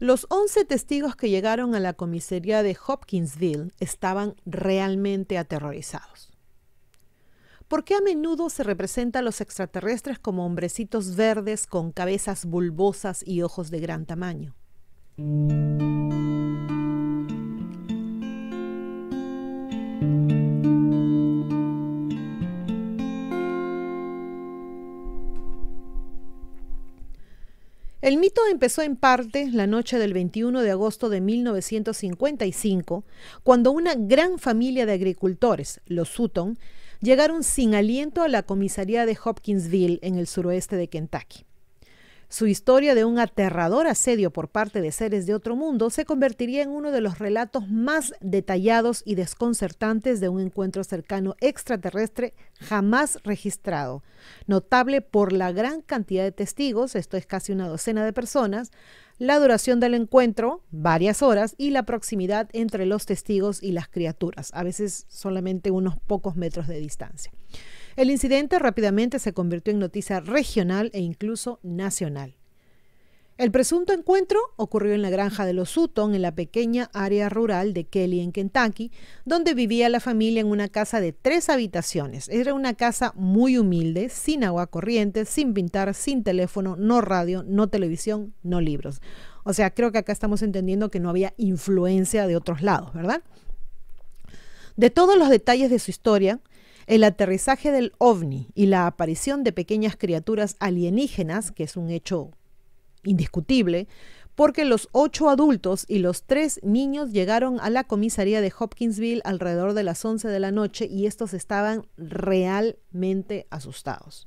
Los 11 testigos que llegaron a la comisaría de Hopkinsville estaban realmente aterrorizados. ¿Por qué a menudo se representa a los extraterrestres como hombrecitos verdes con cabezas bulbosas y ojos de gran tamaño? El mito empezó en parte la noche del 21 de agosto de 1955, cuando una gran familia de agricultores, los Sutton, llegaron sin aliento a la comisaría de Hopkinsville en el suroeste de Kentucky. Su historia de un aterrador asedio por parte de seres de otro mundo se convertiría en uno de los relatos más detallados y desconcertantes de un encuentro cercano extraterrestre jamás registrado, notable por la gran cantidad de testigos, esto es casi una docena de personas, la duración del encuentro, varias horas, y la proximidad entre los testigos y las criaturas, a veces solamente unos pocos metros de distancia. El incidente rápidamente se convirtió en noticia regional e incluso nacional. El presunto encuentro ocurrió en la granja de los Sutton, en la pequeña área rural de Kelly, en Kentucky, donde vivía la familia en una casa de tres habitaciones. Era una casa muy humilde, sin agua corriente, sin pintar, sin teléfono, no radio, no televisión, no libros. O sea, creo que acá estamos entendiendo que no había influencia de otros lados, ¿verdad? De todos los detalles de su historia, el aterrizaje del ovni y la aparición de pequeñas criaturas alienígenas, que es un hecho indiscutible, porque los ocho adultos y los tres niños llegaron a la comisaría de Hopkinsville alrededor de las 11 de la noche y estos estaban realmente asustados.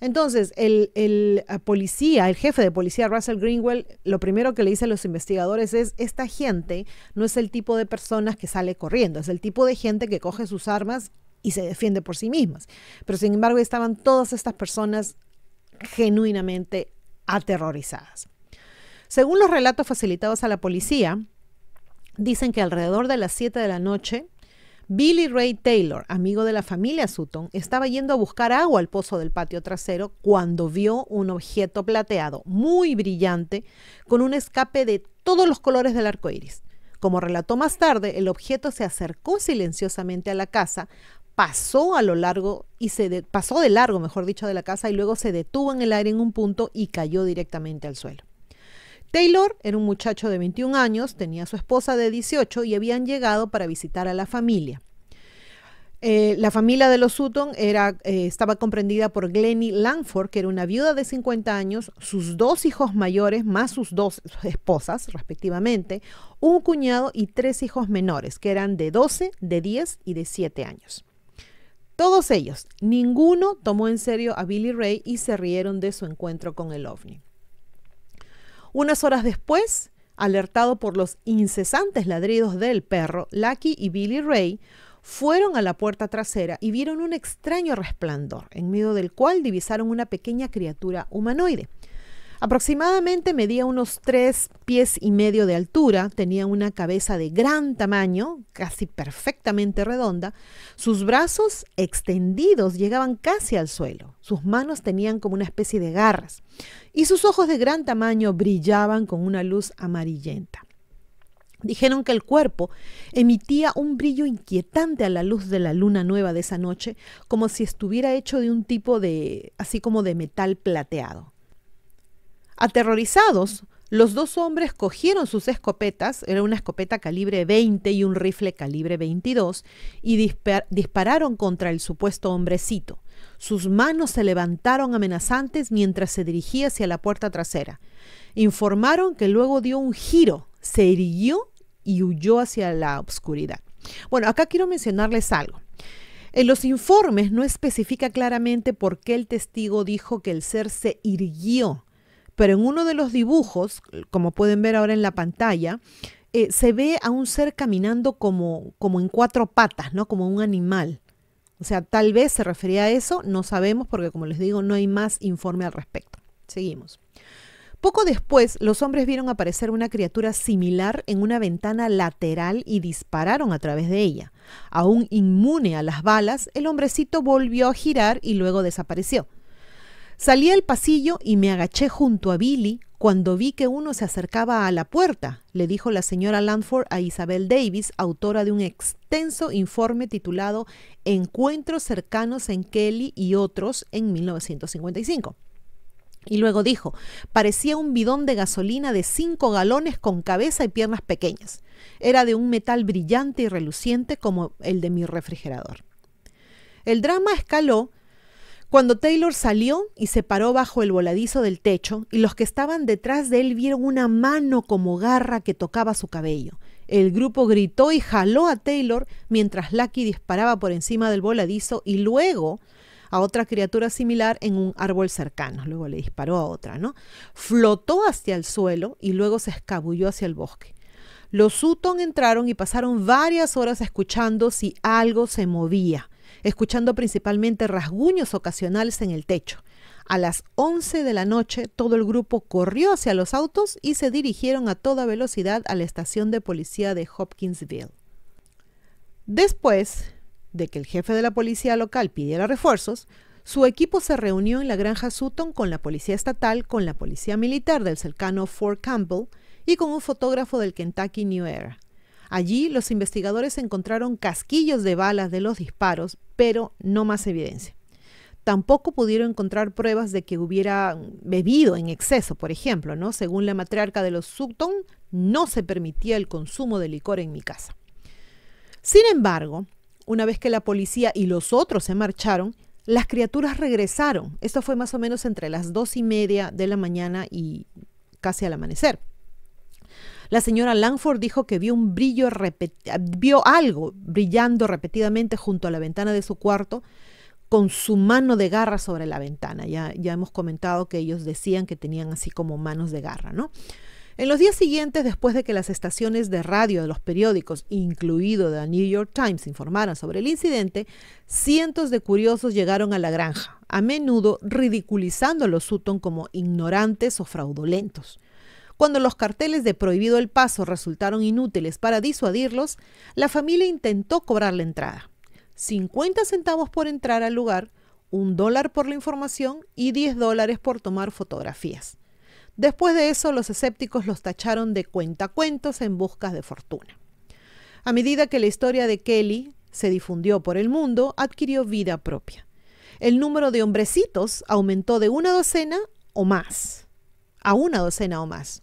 Entonces, el, eh, policía, el jefe de policía Russell Greenwell, lo primero que le dice a los investigadores es, esta gente no es el tipo de personas que sale corriendo, es el tipo de gente que coge sus armas y se defiende por sí mismas. Pero sin embargo estaban todas estas personas genuinamente aterrorizadas. Según los relatos facilitados a la policía, dicen que alrededor de las 7 de la noche, Billy Ray Taylor, amigo de la familia Sutton, estaba yendo a buscar agua al pozo del patio trasero cuando vio un objeto plateado muy brillante con un escape de todos los colores del arco iris. Como relató más tarde, el objeto se acercó silenciosamente a la casa, pasó a lo largo y se pasó de largo, mejor dicho, de la casa y luego se detuvo en el aire en un punto y cayó directamente al suelo. Taylor era un muchacho de 21 años, tenía su esposa de 18 y habían llegado para visitar a la familia. Eh, la familia de los Sutton era, eh, estaba comprendida por Glenny Langford, que era una viuda de 50 años, sus dos hijos mayores, más sus dos esposas, respectivamente, un cuñado y tres hijos menores, que eran de 12, de 10 y de 7 años. Todos ellos, ninguno tomó en serio a Billy Ray y se rieron de su encuentro con el ovni. Unas horas después, alertado por los incesantes ladridos del perro, Lucky y Billy Ray fueron a la puerta trasera y vieron un extraño resplandor, en medio del cual divisaron una pequeña criatura humanoide. Aproximadamente medía unos tres pies y medio de altura, tenía una cabeza de gran tamaño, casi perfectamente redonda, sus brazos extendidos llegaban casi al suelo, sus manos tenían como una especie de garras y sus ojos de gran tamaño brillaban con una luz amarillenta. Dijeron que el cuerpo emitía un brillo inquietante a la luz de la luna nueva de esa noche, como si estuviera hecho de un tipo de, así como de metal plateado. Aterrorizados, los dos hombres cogieron sus escopetas, era una escopeta calibre 20 y un rifle calibre 22, y dispararon contra el supuesto hombrecito. Sus manos se levantaron amenazantes mientras se dirigía hacia la puerta trasera. Informaron que luego dio un giro, se irguió y huyó hacia la oscuridad. Bueno, acá quiero mencionarles algo. En los informes no especifica claramente por qué el testigo dijo que el ser se irguió pero en uno de los dibujos, como pueden ver ahora en la pantalla, eh, se ve a un ser caminando como, como en cuatro patas, ¿no? Como un animal. O sea, tal vez se refería a eso, no sabemos porque como les digo, no hay más informe al respecto. Seguimos. Poco después, los hombres vieron aparecer una criatura similar en una ventana lateral y dispararon a través de ella. Aún inmune a las balas, el hombrecito volvió a girar y luego desapareció. Salí al pasillo y me agaché junto a Billy cuando vi que uno se acercaba a la puerta, le dijo la señora Landford a Isabel Davis, autora de un extenso informe titulado Encuentros cercanos en Kelly y otros en 1955. Y luego dijo, parecía un bidón de gasolina de cinco galones con cabeza y piernas pequeñas. Era de un metal brillante y reluciente como el de mi refrigerador. El drama escaló cuando Taylor salió y se paró bajo el voladizo del techo, y los que estaban detrás de él vieron una mano como garra que tocaba su cabello. El grupo gritó y jaló a Taylor mientras Lucky disparaba por encima del voladizo y luego a otra criatura similar en un árbol cercano. Luego le disparó a otra, ¿no? Flotó hacia el suelo y luego se escabulló hacia el bosque. Los Sutton entraron y pasaron varias horas escuchando si algo se movía escuchando principalmente rasguños ocasionales en el techo. A las 11 de la noche todo el grupo corrió hacia los autos y se dirigieron a toda velocidad a la estación de policía de Hopkinsville. Después de que el jefe de la policía local pidiera refuerzos, su equipo se reunió en la granja Sutton con la policía estatal, con la policía militar del cercano Fort Campbell y con un fotógrafo del Kentucky New Era. Allí los investigadores encontraron casquillos de balas de los disparos, pero no más evidencia. Tampoco pudieron encontrar pruebas de que hubiera bebido en exceso, por ejemplo, ¿no? Según la matriarca de los Sutton, no se permitía el consumo de licor en mi casa. Sin embargo, una vez que la policía y los otros se marcharon, las criaturas regresaron. Esto fue más o menos entre las dos y media de la mañana y casi al amanecer. La señora Langford dijo que vio un brillo, vio algo brillando repetidamente junto a la ventana de su cuarto con su mano de garra sobre la ventana. Ya, ya hemos comentado que ellos decían que tenían así como manos de garra, ¿no? En los días siguientes, después de que las estaciones de radio de los periódicos, incluido The New York Times, informaran sobre el incidente, cientos de curiosos llegaron a la granja, a menudo ridiculizando a los Sutton como ignorantes o fraudulentos. Cuando los carteles de prohibido el paso resultaron inútiles para disuadirlos, la familia intentó cobrar la entrada. 50 centavos por entrar al lugar, un dólar por la información y 10 dólares por tomar fotografías. Después de eso, los escépticos los tacharon de cuentacuentos en busca de fortuna. A medida que la historia de Kelly se difundió por el mundo, adquirió vida propia. El número de hombrecitos aumentó de una docena o más, a una docena o más.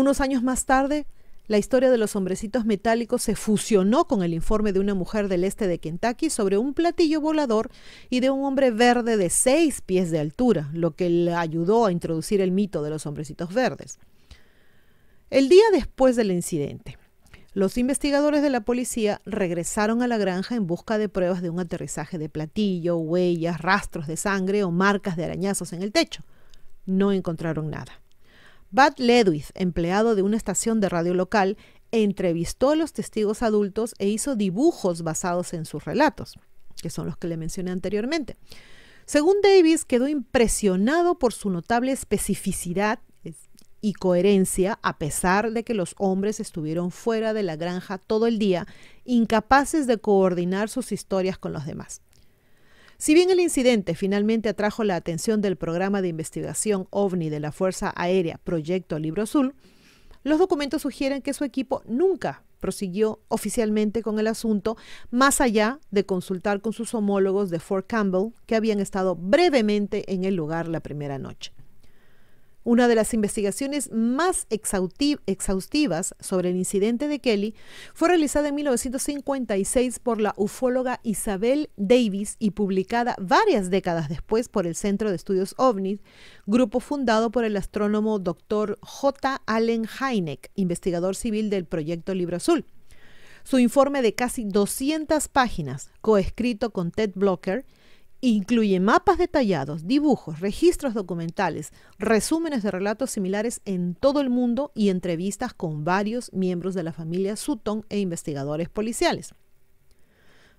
Unos años más tarde, la historia de los hombrecitos metálicos se fusionó con el informe de una mujer del este de Kentucky sobre un platillo volador y de un hombre verde de seis pies de altura, lo que le ayudó a introducir el mito de los hombrecitos verdes. El día después del incidente, los investigadores de la policía regresaron a la granja en busca de pruebas de un aterrizaje de platillo, huellas, rastros de sangre o marcas de arañazos en el techo. No encontraron nada. Bud Ledwith, empleado de una estación de radio local, entrevistó a los testigos adultos e hizo dibujos basados en sus relatos, que son los que le mencioné anteriormente. Según Davis, quedó impresionado por su notable especificidad y coherencia a pesar de que los hombres estuvieron fuera de la granja todo el día, incapaces de coordinar sus historias con los demás. Si bien el incidente finalmente atrajo la atención del programa de investigación OVNI de la Fuerza Aérea Proyecto Libro Azul, los documentos sugieren que su equipo nunca prosiguió oficialmente con el asunto, más allá de consultar con sus homólogos de Fort Campbell, que habían estado brevemente en el lugar la primera noche. Una de las investigaciones más exhaustivas sobre el incidente de Kelly fue realizada en 1956 por la ufóloga Isabel Davis y publicada varias décadas después por el Centro de Estudios OVNI, grupo fundado por el astrónomo Dr. J. Allen Hynek, investigador civil del proyecto Libro Azul. Su informe de casi 200 páginas, coescrito con Ted Blocker, Incluye mapas detallados, dibujos, registros documentales, resúmenes de relatos similares en todo el mundo y entrevistas con varios miembros de la familia Sutton e investigadores policiales.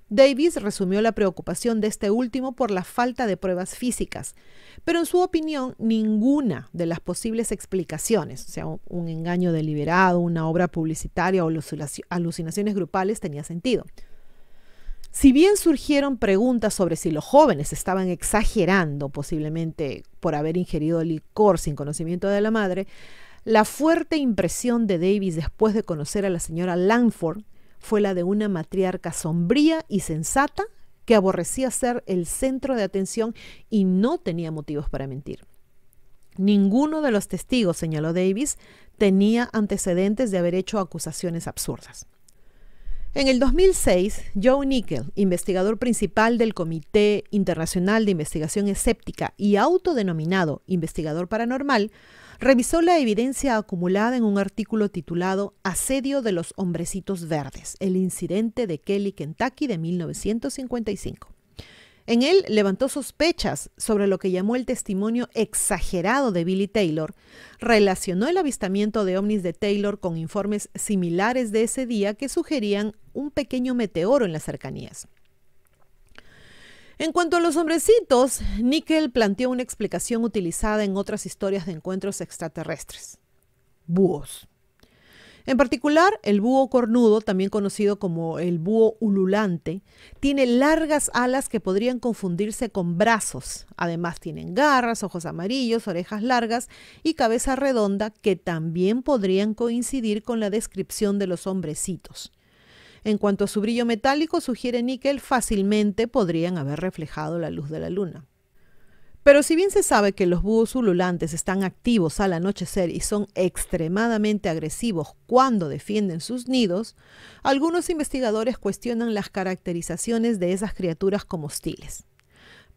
Davis resumió la preocupación de este último por la falta de pruebas físicas, pero en su opinión ninguna de las posibles explicaciones, sea, un engaño deliberado, una obra publicitaria o alucinaciones grupales, tenía sentido. Si bien surgieron preguntas sobre si los jóvenes estaban exagerando posiblemente por haber ingerido licor sin conocimiento de la madre, la fuerte impresión de Davis después de conocer a la señora Langford fue la de una matriarca sombría y sensata que aborrecía ser el centro de atención y no tenía motivos para mentir. Ninguno de los testigos, señaló Davis, tenía antecedentes de haber hecho acusaciones absurdas. En el 2006, Joe Nickel, investigador principal del Comité Internacional de Investigación Escéptica y autodenominado investigador paranormal, revisó la evidencia acumulada en un artículo titulado Asedio de los Hombrecitos Verdes, el incidente de Kelly, Kentucky de 1955. En él levantó sospechas sobre lo que llamó el testimonio exagerado de Billy Taylor, relacionó el avistamiento de ovnis de Taylor con informes similares de ese día que sugerían un pequeño meteoro en las cercanías. En cuanto a los hombrecitos, Nickel planteó una explicación utilizada en otras historias de encuentros extraterrestres. Búhos. En particular, el búho cornudo, también conocido como el búho ululante, tiene largas alas que podrían confundirse con brazos. Además, tienen garras, ojos amarillos, orejas largas y cabeza redonda que también podrían coincidir con la descripción de los hombrecitos. En cuanto a su brillo metálico, sugiere níquel, fácilmente podrían haber reflejado la luz de la luna. Pero si bien se sabe que los búhos ululantes están activos al anochecer y son extremadamente agresivos cuando defienden sus nidos, algunos investigadores cuestionan las caracterizaciones de esas criaturas como hostiles.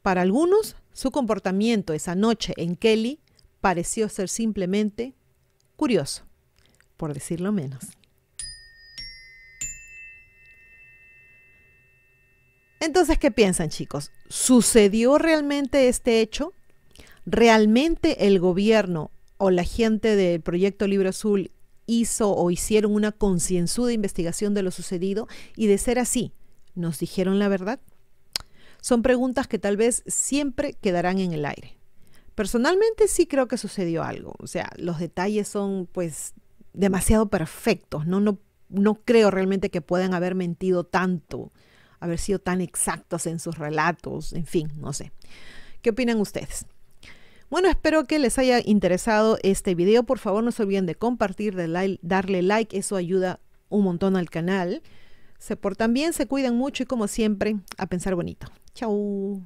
Para algunos, su comportamiento esa noche en Kelly pareció ser simplemente curioso, por decirlo menos. Entonces, ¿qué piensan chicos? ¿Sucedió realmente este hecho? ¿Realmente el gobierno o la gente del Proyecto Libro Azul hizo o hicieron una concienzuda investigación de lo sucedido? Y de ser así, ¿nos dijeron la verdad? Son preguntas que tal vez siempre quedarán en el aire. Personalmente sí creo que sucedió algo, o sea, los detalles son pues demasiado perfectos, no, no, no creo realmente que puedan haber mentido tanto haber sido tan exactos en sus relatos, en fin, no sé. ¿Qué opinan ustedes? Bueno, espero que les haya interesado este video. Por favor, no se olviden de compartir, de darle like, eso ayuda un montón al canal. Se portan bien, se cuidan mucho y como siempre, a pensar bonito. Chao.